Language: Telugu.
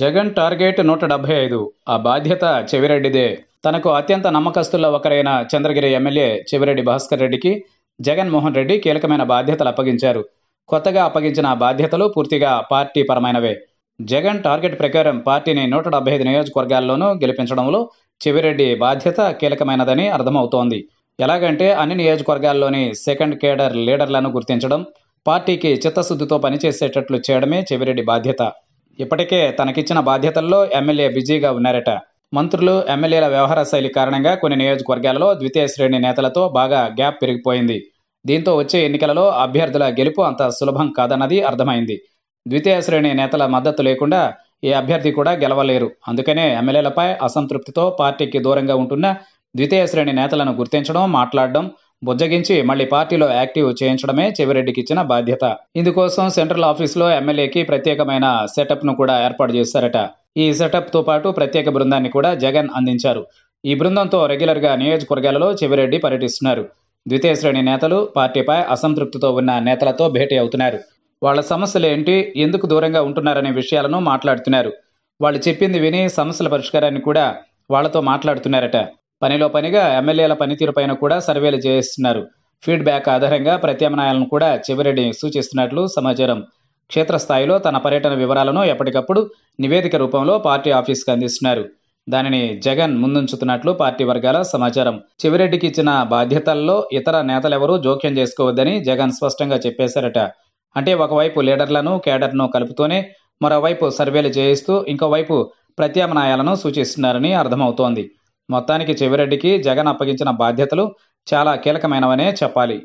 జగన్ టార్గెట్ నూట డెబ్బై ఐదు ఆ బాధ్యత చెవిరెడ్డిదే తనకు అత్యంత నమ్మకస్తుల్లో ఒకరైన చంద్రగిరి ఎమ్మెల్యే చెవిరెడ్డి భాస్కర్ రెడ్డికి జగన్మోహన్ రెడ్డి కీలకమైన బాధ్యతలు అప్పగించారు కొత్తగా అప్పగించిన బాధ్యతలు పూర్తిగా పార్టీ పరమైనవే జగన్ టార్గెట్ ప్రకారం పార్టీని నూట డెబ్బై ఐదు నియోజకవర్గాల్లోనూ గెలిపించడంలో చెవిరెడ్డి బాధ్యత కీలకమైనదని అర్థమవుతోంది ఎలాగంటే అన్ని నియోజకవర్గాల్లోని సెకండ్ కేడర్ లీడర్లను గుర్తించడం పార్టీకి చిత్తశుద్ధితో పనిచేసేటట్లు చేయడమే చెవిరెడ్డి బాధ్యత ఇప్పటికే తనకిచ్చిన బాధ్యతల్లో ఎమ్మెల్యే బిజీగా ఉన్నారట మంత్రులు ఎమ్మెల్యేల వ్యవహార శైలి కారణంగా కొన్ని నియోజకవర్గాలలో ద్వితీయ శ్రేణి నేతలతో బాగా గ్యాప్ పెరిగిపోయింది దీంతో వచ్చే ఎన్నికలలో అభ్యర్థుల గెలుపు అంత సులభం కాదన్నది అర్థమైంది ద్వితీయ శ్రేణి నేతల మద్దతు లేకుండా ఏ అభ్యర్థి కూడా గెలవలేరు అందుకనే ఎమ్మెల్యేలపై అసంతృప్తితో పార్టీకి దూరంగా ఉంటున్న ద్వితీయ శ్రేణి నేతలను గుర్తించడం మాట్లాడడం బుజ్జగించి మళ్లీ పార్టీలో యాక్టివ్ చేయించడమే చెవిరెడ్డికి ఇచ్చిన బాధ్యత ఇందుకోసం సెంట్రల్ ఆఫీస్లో ఎమ్మెల్యేకి ప్రత్యేకమైన సెటప్ను కూడా ఏర్పాటు చేశారట ఈ సెటప్తో పాటు ప్రత్యేక బృందాన్ని కూడా జగన్ అందించారు ఈ బృందంతో రెగ్యులర్గా నియోజకవర్గాలలో చెవిరెడ్డి పర్యటిస్తున్నారు ద్వితీయ శ్రేణి నేతలు పార్టీపై అసంతృప్తితో ఉన్న నేతలతో భేటీ అవుతున్నారు వాళ్ళ సమస్యలేంటి ఎందుకు దూరంగా ఉంటున్నారనే విషయాలను మాట్లాడుతున్నారు వాళ్ళు చెప్పింది విని సమస్యల పరిష్కారాన్ని కూడా వాళ్లతో మాట్లాడుతున్నారట పనిలో పనిగా ఎమ్మెల్యేల పనితీరుపైన కూడా సర్వేలు చేస్తున్నారు ఫీడ్బ్యాక్ ఆధారంగా ప్రత్యామ్నాయాలను కూడా చివరెడ్డి సూచిస్తున్నట్లు సమాచారం క్షేత్రస్థాయిలో తన పర్యటన వివరాలను ఎప్పటికప్పుడు నివేదిక రూపంలో పార్టీ ఆఫీస్కి అందిస్తున్నారు దానిని జగన్ ముందుంచుతున్నట్లు పార్టీ వర్గాల సమాచారం చివరెడ్డికి ఇచ్చిన బాధ్యతల్లో ఇతర నేతలెవరూ జోక్యం చేసుకోవద్దని జగన్ స్పష్టంగా చెప్పేశారట అంటే ఒకవైపు లీడర్లను కేడర్ను కలుపుతూనే మరోవైపు సర్వేలు చేయిస్తూ ఇంకోవైపు ప్రత్యామ్నాయాలను సూచిస్తున్నారని అర్థమవుతోంది మొత్తానికి చెవిరెడ్డికి జగన్ అప్పగించిన బాధ్యతలు చాలా కీలకమైనవనే చెప్పాలి